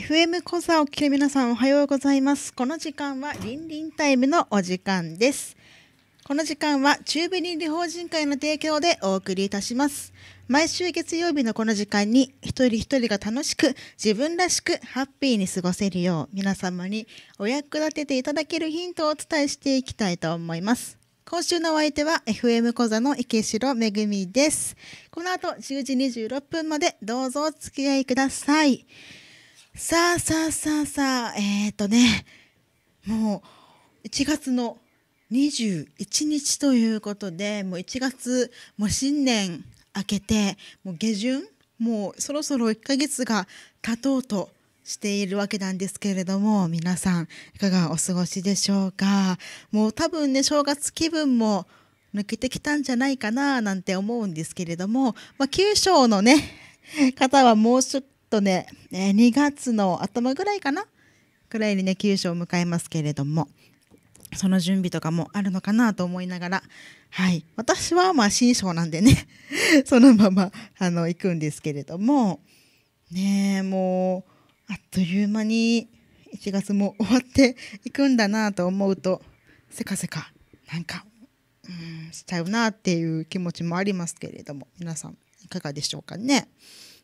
FM 講座を聞き皆さんおはようございます。この時間はリンリンタイムのお時間です。この時間は中部倫理法人会の提供でお送りいたします。毎週月曜日のこの時間に一人一人が楽しく自分らしくハッピーに過ごせるよう皆様にお役立てていただけるヒントをお伝えしていきたいと思います。今週のお相手は FM 講座の池城めぐみです。この後10時26分までどうぞお付き合いください。さあさあさあさあ、えっ、ー、とね、もう1月の21日ということで、もう1月、もう新年明けて、もう下旬、もうそろそろ1ヶ月が経とうとしているわけなんですけれども、皆さんいかがお過ごしでしょうか。もう多分ね、正月気分も抜けてきたんじゃないかななんて思うんですけれども、まあ、九州のね、方はもうちょっととね、え2月の頭ぐらいかなくらいにね九州を迎えますけれどもその準備とかもあるのかなと思いながらはい私はまあ新章なんでね そのままあの行くんですけれどもねもうあっという間に1月も終わっていくんだなと思うとせかせかなんかうんしちゃうなっていう気持ちもありますけれども皆さんいかがでしょうかね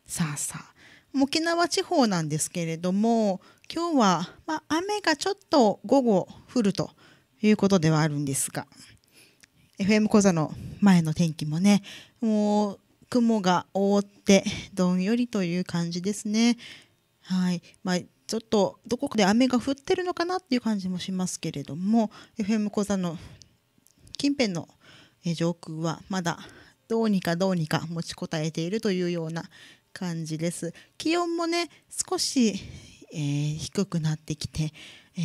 さあさあ沖縄地方なんですけれども今日は、まあ、雨がちょっと午後降るということではあるんですが FM 講座の前の天気もねもう雲が覆ってどんよりという感じですね。はいまあ、ちょっとどこかで雨が降ってるのかなっていう感じもしますけれども FM 講座の近辺の上空はまだどうにかどうにか持ちこたえているというような感じです。気温もね少し、えー、低くなってきて、え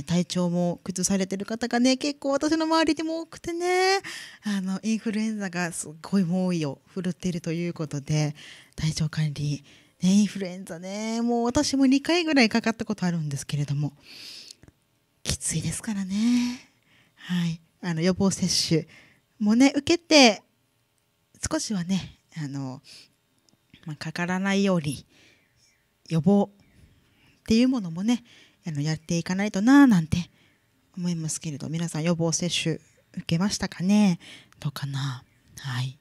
ー、体調も崩されてる方がね結構私の周りでも多くてねあのインフルエンザがすごい猛威を振るっているということで体調管理、ね、インフルエンザねもう私も2回ぐらいかかったことあるんですけれどもきついですからね、はい、あの予防接種もね受けて少しはねあのまあ、かからないように予防っていうものもねあのやっていかないとななんて思いますけれど皆さん予防接種受けましたかねどうかなはい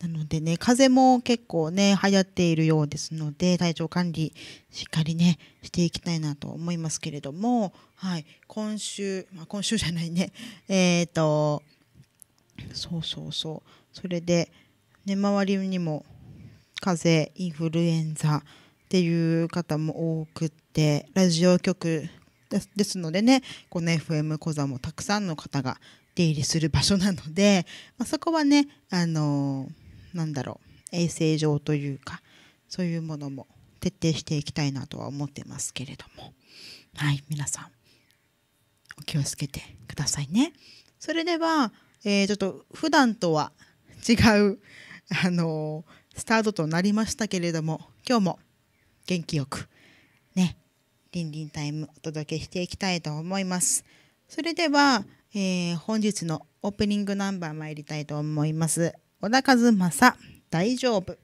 なのでね風邪も結構ね流行っているようですので体調管理しっかりねしていきたいなと思いますけれどもはい今週、まあ、今週じゃないね えっ、ー、とそうそうそうそれで、ね、周りにも風邪インフルエンザっていう方も多くってラジオ局ですのでねこの FM 講座もたくさんの方が出入りする場所なので、まあ、そこはねあのー、なんだろう衛生上というかそういうものも徹底していきたいなとは思ってますけれどもはい皆さんお気をつけてくださいね。それでは、えー、ちょっと普段とは違うあのースタートとなりましたけれども今日も元気よくねリンリンタイムお届けしていきたいと思いますそれでは、えー、本日のオープニングナンバー参りたいと思います小田和正大丈夫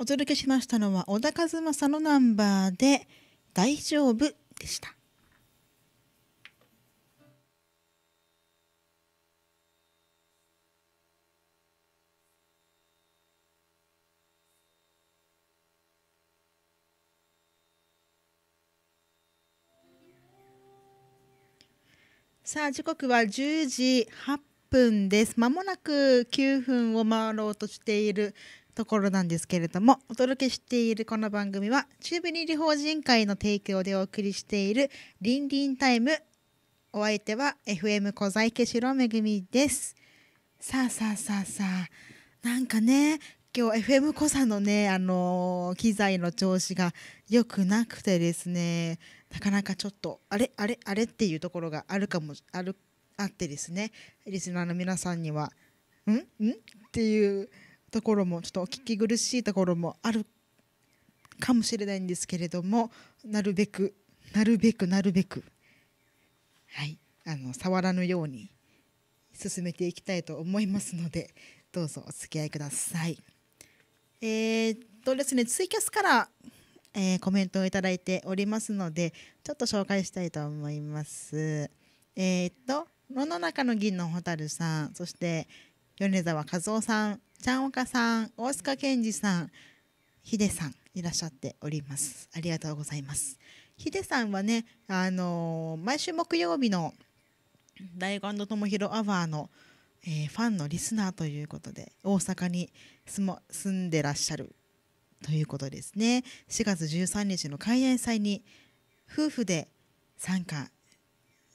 お届けしましたのは小田和正のナンバーで「大丈夫」でした。さあ時刻は10時8分です。まもなく9分を回ろうとしているところなんですけれどもお届けしているこの番組は中部倫理法人会の提供でお送りしている「リンタイム」お相手は FM 小細家城めぐみですさあさあさあさあなんかね今日 FM 小さのねあのー、機材の調子が良くなくてですねなかなかちょっとあれあれあれっていうところがあるかもあるあってですねリスナーの皆さんにはんんっていうところもちょっとお聞き苦しいところもあるかもしれないんですけれどもなるべくなるべくなるべくはいあの触らぬように進めていきたいと思いますのでどうぞお付き合いください。えー、っとですねツイキャスから、えー、コメントを頂いておりますのでちょっと紹介したいと思います。えー、っと「野の中の銀の蛍さんそして米沢和夫さんちゃんおかさん、大塚健二さん、ひでさんいらっしゃっております。ありがとうございます。ひでさんはね、あのー、毎週木曜日の大悟ともひろアワーの、えー、ファンのリスナーということで、大阪に住住んでらっしゃるということですね。4月13日の開演祭に夫婦で参加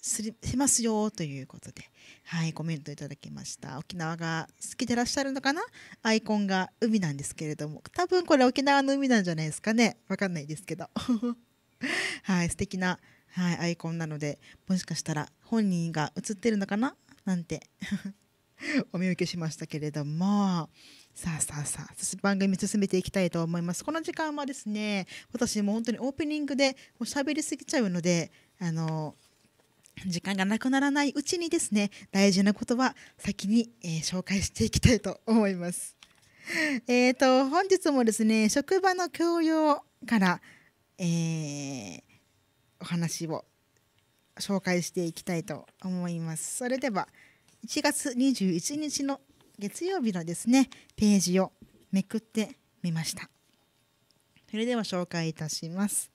しますよということで、はい、コメントいただきました沖縄が好きでいらっしゃるのかなアイコンが海なんですけれども多分これ沖縄の海なんじゃないですかねわかんないですけど はい素敵なはい、アイコンなのでもしかしたら本人が写ってるのかななんて お見受けしましたけれどもさあさあさあ番組進めていきたいと思いますこの時間はですね私も本当にオープニングでもう喋りすぎちゃうのであの時間がなくならないうちにですね大事なことは先に、えー、紹介していきたいと思います。えーと、本日もですね職場の教養から、えー、お話を紹介していきたいと思います。それでは1月21日の月曜日のですねページをめくってみました。それでは紹介いたします。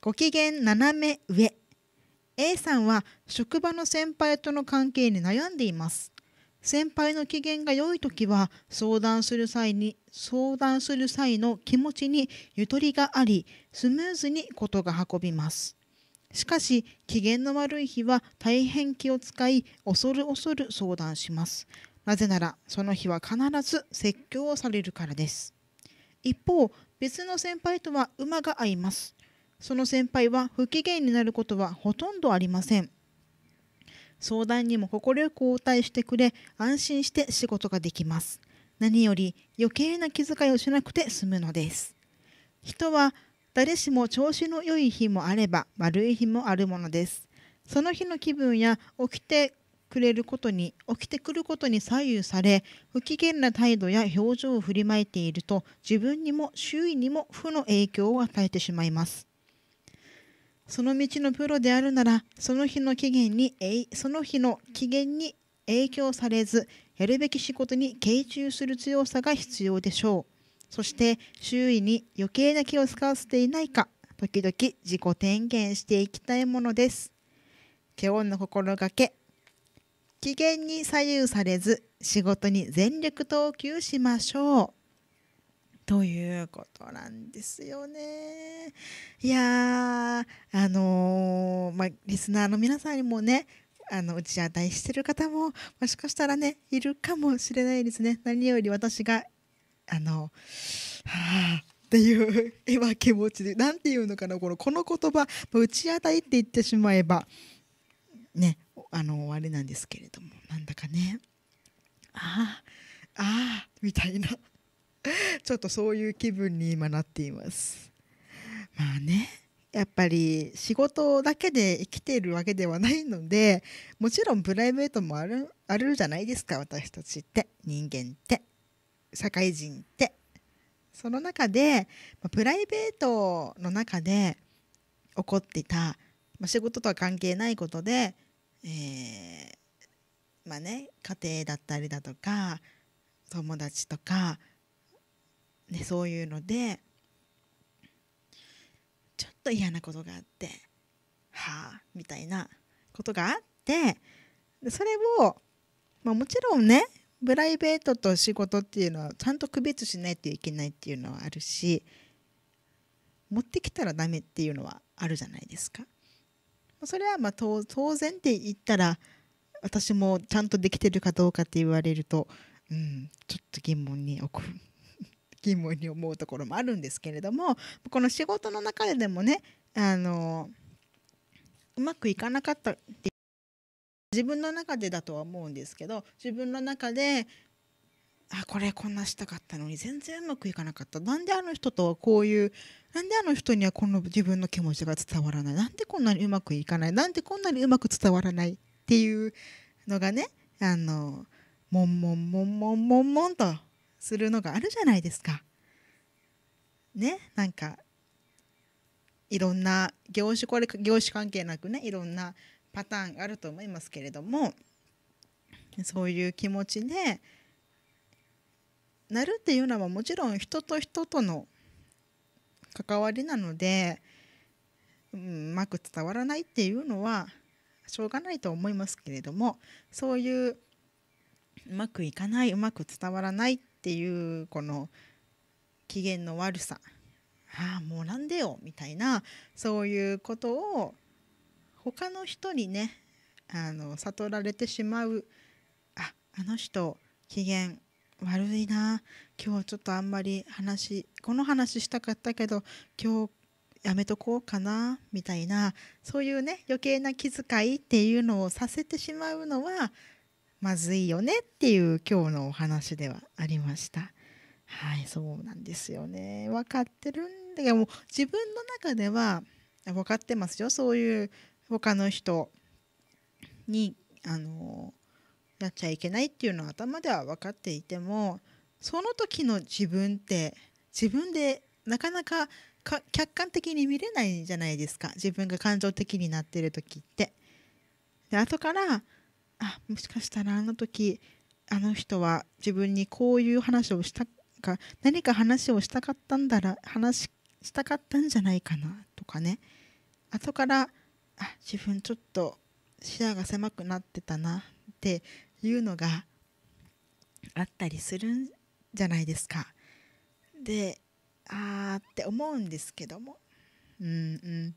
ご機嫌斜め上 A さんは職場の先輩との関係に悩んでいます。先輩の機嫌が良い時は相談する際に相談する際の気持ちにゆとりがありスムーズに事が運びます。しかし機嫌の悪い日は大変気を使い恐る恐る相談します。なぜならその日は必ず説教をされるからです。一方別の先輩とは馬が合います。その先輩は不機嫌になることはほとんどありません。相談にも快く応対してくれ、安心して仕事ができます。何より余計な気遣いをしなくて済むのです。人は誰しも調子の良い日もあれば悪い日もあるものです。その日の気分や起きてくれることに起きてくることに左右され不機嫌な態度や表情を振りまいていると自分にも周囲にも負の影響を与えてしまいます。その道のプロであるなら、その日の期限に、その日の期限に影響されず、やるべき仕事に傾注する強さが必要でしょう。そして、周囲に余計な気を使わせていないか、時々自己点検していきたいものです。手本の心がけ。期限に左右されず、仕事に全力投球しましょう。ということなんですよね。いやあのー、まあ、リスナーの皆さんにもねあのうち値大してる方ももしかしたらねいるかもしれないですね。何より私があのはあっていう今気持ちで何て言うのかなこのこの言葉打ち値って言ってしまえばねあの終わりなんですけれどもなんだかねああああみたいな。ちょっとそういう気分に今なっていますまあねやっぱり仕事だけで生きているわけではないのでもちろんプライベートもあるあるじゃないですか私たちって人間って社会人ってその中でプライベートの中で起こっていた仕事とは関係ないことで、えー、まあね家庭だったりだとか友達とかね、そういうのでちょっと嫌なことがあってはあみたいなことがあってそれを、まあ、もちろんねプライベートと仕事っていうのはちゃんと区別しないといけないっていうのはあるし持ってきたらダメっていうのはあるじゃないですか。それはま当然って言ったら私もちゃんとできてるかどうかって言われると、うん、ちょっと疑問に疑問に思うところもあるんですけれどもこの仕事の中ででもねあのうまくいかなかったって自分の中でだとは思うんですけど自分の中であこれこんなしたかったのに全然うまくいかなかったなんであの人とはこういうなんであの人にはこの自分の気持ちが伝わらないなんでこんなにうまくいかないなんでこんなにうまく伝わらないっていうのがねあのもんもんもんもんもんもんとするのがあるじゃないですか。ねなんかいろんな業種これ業種関係なくねいろんなパターンがあると思いますけれどもそういう気持ちでなるっていうのはもちろん人と人との関わりなのでうまく伝わらないっていうのはしょうがないと思いますけれどもそういううまくいかないうまく伝わらないっっていうこの機嫌の悪さああもうなんでよみたいなそういうことを他の人にねあの悟られてしまうああの人機嫌悪いな今日ちょっとあんまり話この話したかったけど今日やめとこうかなみたいなそういうね余計な気遣いっていうのをさせてしまうのはまずいよねっていう今日のお話ではありました。はいそうなんですよね分かってるんだけど自分の中では分かってますよそういう他の人にあのやっちゃいけないっていうのは頭では分かっていてもその時の自分って自分でなかなか客観的に見れないじゃないですか自分が感情的になってる時って。で後からあもしかしたらあの時あの人は自分にこういう話をしたか何か話をしたかったんだら話したかったんじゃないかなとかね後からあ自分ちょっと視野が狭くなってたなっていうのがあったりするんじゃないですか。であーって思うんですけどもうんうん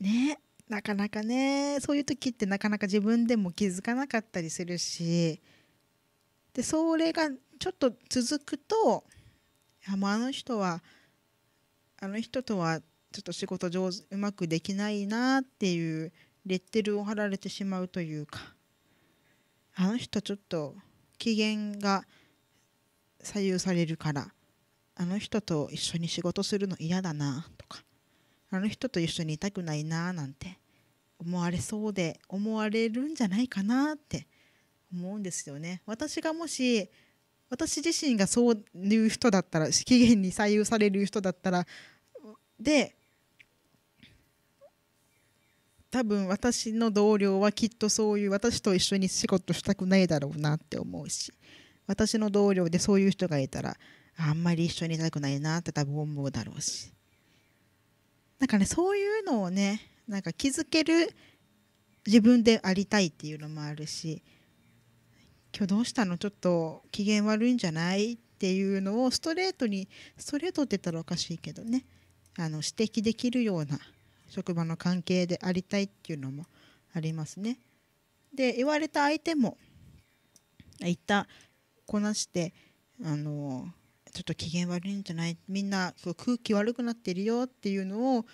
ねなかなかねそういう時ってなかなか自分でも気づかなかったりするしでそれがちょっと続くとあもうあの人はあの人とはちょっと仕事上手うまくできないなっていうレッテルを貼られてしまうというかあの人ちょっと機嫌が左右されるからあの人と一緒に仕事するの嫌だなとかあの人と一緒にいたくないななんて思われそうで思われるんじゃないかなって思うんですよね。私がもし私自身がそういう人だったら期限に左右される人だったらで多分私の同僚はきっとそういう私と一緒に仕事したくないだろうなって思うし私の同僚でそういう人がいたらあんまり一緒にいたくないなって多分思うだろうしなんかねそういうのをねなんか気づける自分でありたいっていうのもあるし今日どうしたのちょっと機嫌悪いんじゃないっていうのをストレートにストレートって言ったらおかしいけどねあの指摘できるような職場の関係でありたいっていうのもありますね。で言われた相手も言ったこなしてあのちょっと機嫌悪いんじゃないみんな空気悪くなってるよっていうのを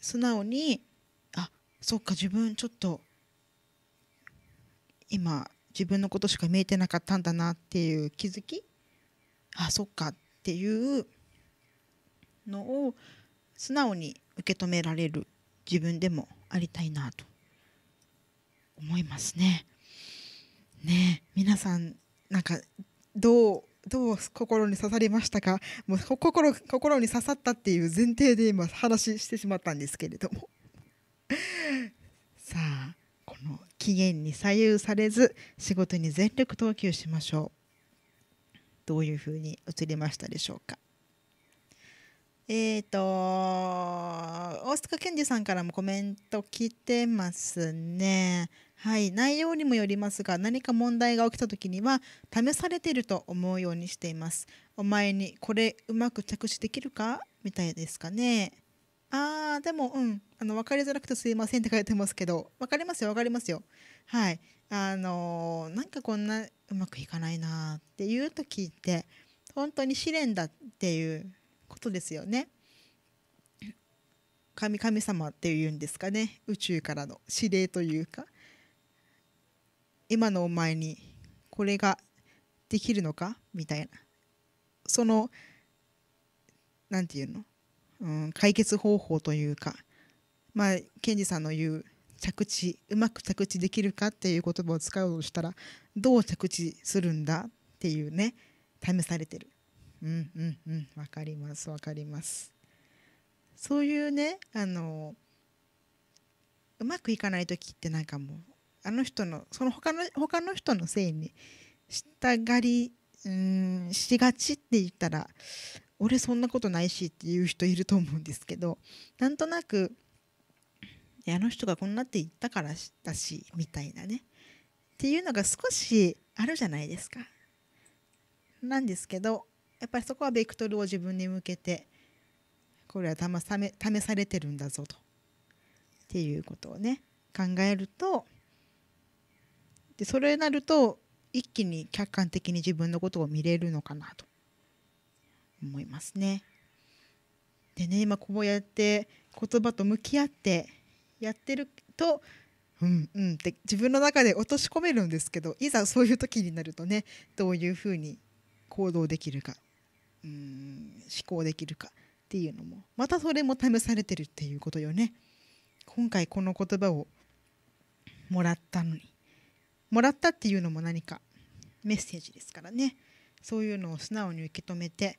素直にそっか自分ちょっと今自分のことしか見えてなかったんだなっていう気づきあそっかっていうのを素直に受け止められる自分でもありたいなと思いますね。ね皆さんなんかどうどう心に刺さりましたかもう心心に刺さったっていう前提で今話してしまったんですけれども。さあこの期限に左右されず仕事に全力投球しましょうどういうふうに映りましたでしょうかえっ、ー、と大塚健二さんからもコメント来てますねはい内容にもよりますが何か問題が起きた時には試されていると思うようにしていますお前にこれうまく着手できるかみたいですかねああでもうんあの分かりづらくてすいませんって書いてますけど分かりますよ分かりますよはいあのー、なんかこんなうまくいかないなっていう時って本当に試練だっていうことですよね神神様っていうんですかね宇宙からの指令というか今のお前にこれができるのかみたいなその何て言うのうん、解決方法というか、まあ、ケンジさんの言う着地うまく着地できるかっていう言葉を使うとしたらどう着地するんだっていうね試されてるうんうんうん分かります分かりますそういうねあのうまくいかない時ってなんかもうあの人のその他の他の人のせいにしたがりうんしがちって言ったら俺そんなことないしっていう人いると思うんですけどなんとなくあの人がこんなって言ったからだしみたいなねっていうのが少しあるじゃないですか。なんですけどやっぱりそこはベクトルを自分に向けてこれは試さめ試されてるんだぞとっていうことをね考えるとでそれになると一気に客観的に自分のことを見れるのかなと思いますね。でね今こうやって言葉と向き合ってやってるとうんうんって自分の中で落とし込めるんですけどいざそういう時になるとねどういうふうに行動できるかうん思考できるかっていうのもまたそれも試されてるっていうことよね。今回この言葉をもらったのにもらったっていうのも何かメッセージですからねそういうのを素直に受け止めて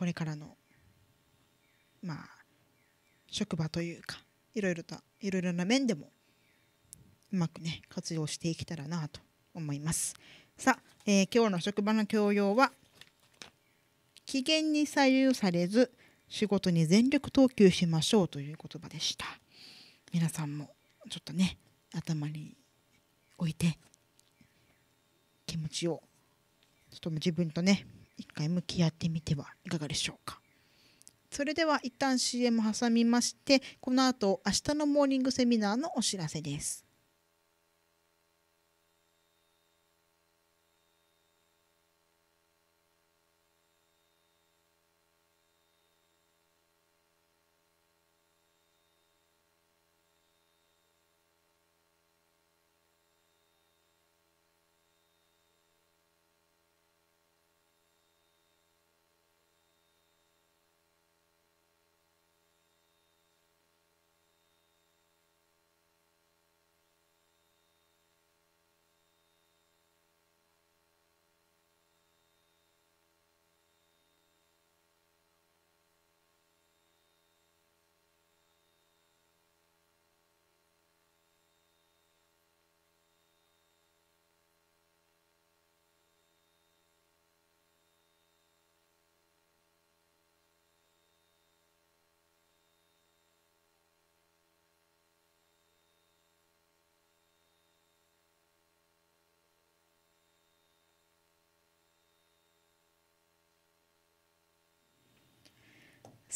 これからのまあ職場というかいろいろといろいろな面でもうまくね活用していけたらなと思います。さあ、えー、今日の職場の教養は機嫌に左右されず仕事に全力投球しましょうという言葉でした。皆さんもちょっとね頭に置いて気持ちをちょっと自分とね一回向き合ってみてはいかがでしょうかそれでは一旦 CM 挟みましてこの後明日のモーニングセミナーのお知らせです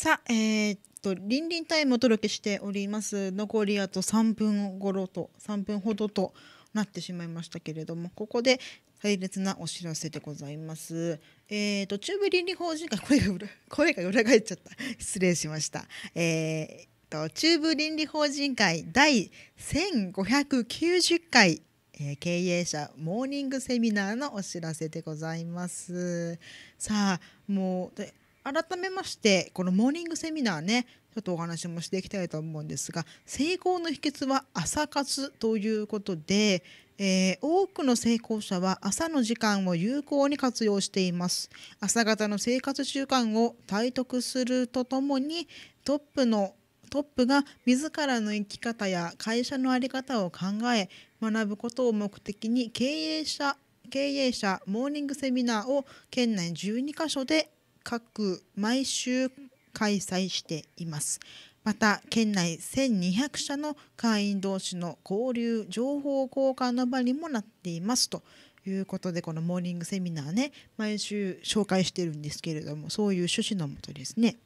さあ、えー、っと、りんりんタイムお届けしております。残りあと三分ごろと、三分ほどとなってしまいましたけれども、ここで大切なお知らせでございます。えー、と、中部倫理法人会、声が裏、声が裏返っちゃった。失礼しました。えーと中部倫理法人会第千五百九十回、えー、経営者モーニングセミナーのお知らせでございます。さあもう改めましてこのモーニングセミナーねちょっとお話もしていきたいと思うんですが成功の秘訣は朝活ということで、えー、多くの成功者は朝の時間を有効に活用しています朝方の生活習慣を体得するとともにトップのトップが自らの生き方や会社の在り方を考え学ぶことを目的に経営者経営者モーニングセミナーを県内12カ所で各毎週開催しています。また県内1200社の会員同士の交流情報交換の場にもなっていますということでこのモーニングセミナーね毎週紹介してるんですけれどもそういう趣旨のもとですね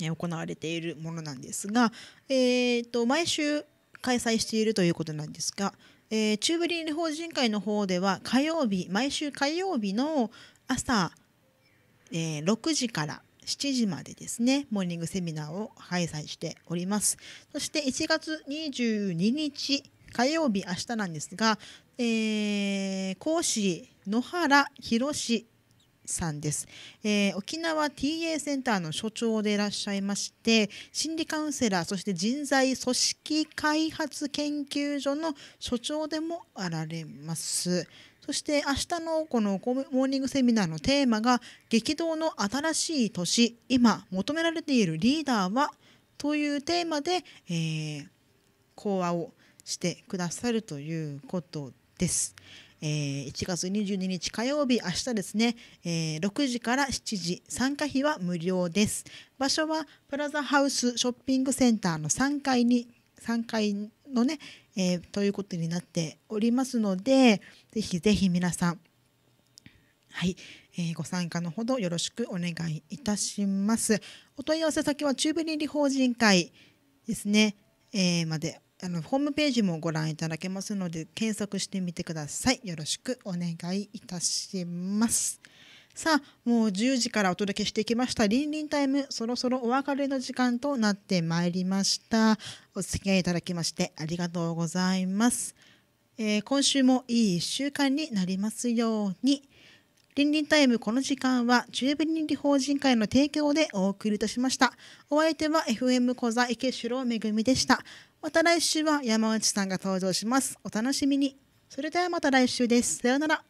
行われているものなんですが、えー、と毎週開催しているということなんですが、えー、中部倫理法人会の方では火曜日毎週火曜日の朝えー、6時から7時までですね、モーニングセミナーを開催しております。そして1月22日火曜日、明日なんですが、えー、講師、野原宏さんです、えー、沖縄 TA センターの所長でいらっしゃいまして心理カウンセラーそして人材組織開発研究所の所長でもあられます。そして明日のこのモーニングセミナーのテーマが激動の新しい年今求められているリーダーはというテーマで、えー、講話をしてくださるということです。えー、1月22日火曜日、明日ですね、えー、6時から7時、参加費は無料です。場所はプラザハウスショッピングセンターの3階に3回のね、えー、ということになっておりますのでぜひぜひ皆さんはい、えー、ご参加のほどよろしくお願いいたします。お問い合わせ先は中部倫理法人会ですね、えー、まであのホームページもご覧いただけますので検索してみてください。よろしくお願いいたします。さあもう10時からお届けしてきました「リンリンタイム」そろそろお別れの時間となってまいりましたお付き合いいただきましてありがとうございます、えー、今週もいい1週間になりますようにリンリンタイムこの時間は中部倫理法人会の提供でお送りいたしましたお相手は FM 小座池城めぐみでしたまた来週は山内さんが登場しますお楽しみにそれではまた来週ですさようなら